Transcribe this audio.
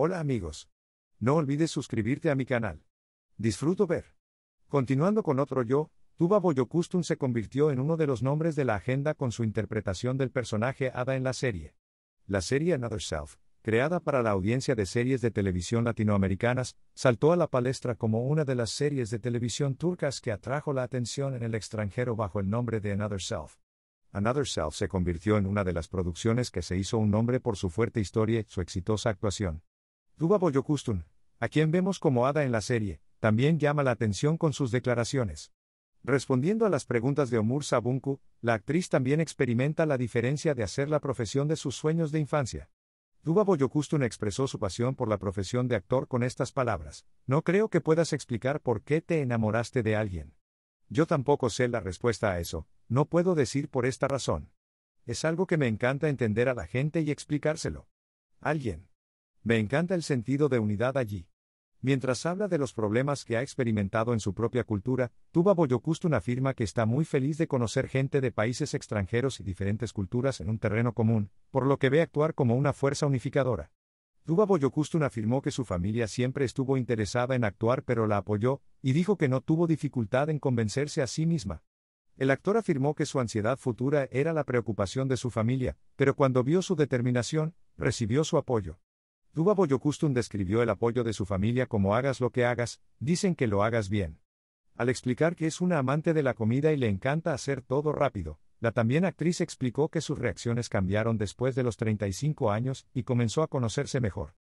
Hola amigos. No olvides suscribirte a mi canal. Disfruto ver. Continuando con otro yo, Tuba boyocustum se convirtió en uno de los nombres de la agenda con su interpretación del personaje Ada en la serie. La serie Another Self, creada para la audiencia de series de televisión latinoamericanas, saltó a la palestra como una de las series de televisión turcas que atrajo la atención en el extranjero bajo el nombre de Another Self. Another Self se convirtió en una de las producciones que se hizo un nombre por su fuerte historia y su exitosa actuación. Duba Boyokustun, a quien vemos como Ada en la serie, también llama la atención con sus declaraciones. Respondiendo a las preguntas de Omur Sabunku, la actriz también experimenta la diferencia de hacer la profesión de sus sueños de infancia. Duba Boyokustun expresó su pasión por la profesión de actor con estas palabras: No creo que puedas explicar por qué te enamoraste de alguien. Yo tampoco sé la respuesta a eso, no puedo decir por esta razón. Es algo que me encanta entender a la gente y explicárselo. Alguien. Me encanta el sentido de unidad allí. Mientras habla de los problemas que ha experimentado en su propia cultura, Tuba Boyokustun afirma que está muy feliz de conocer gente de países extranjeros y diferentes culturas en un terreno común, por lo que ve actuar como una fuerza unificadora. Tuba Boyokustun afirmó que su familia siempre estuvo interesada en actuar pero la apoyó, y dijo que no tuvo dificultad en convencerse a sí misma. El actor afirmó que su ansiedad futura era la preocupación de su familia, pero cuando vio su determinación, recibió su apoyo. Tuba Boyokustun describió el apoyo de su familia como hagas lo que hagas, dicen que lo hagas bien. Al explicar que es una amante de la comida y le encanta hacer todo rápido, la también actriz explicó que sus reacciones cambiaron después de los 35 años y comenzó a conocerse mejor.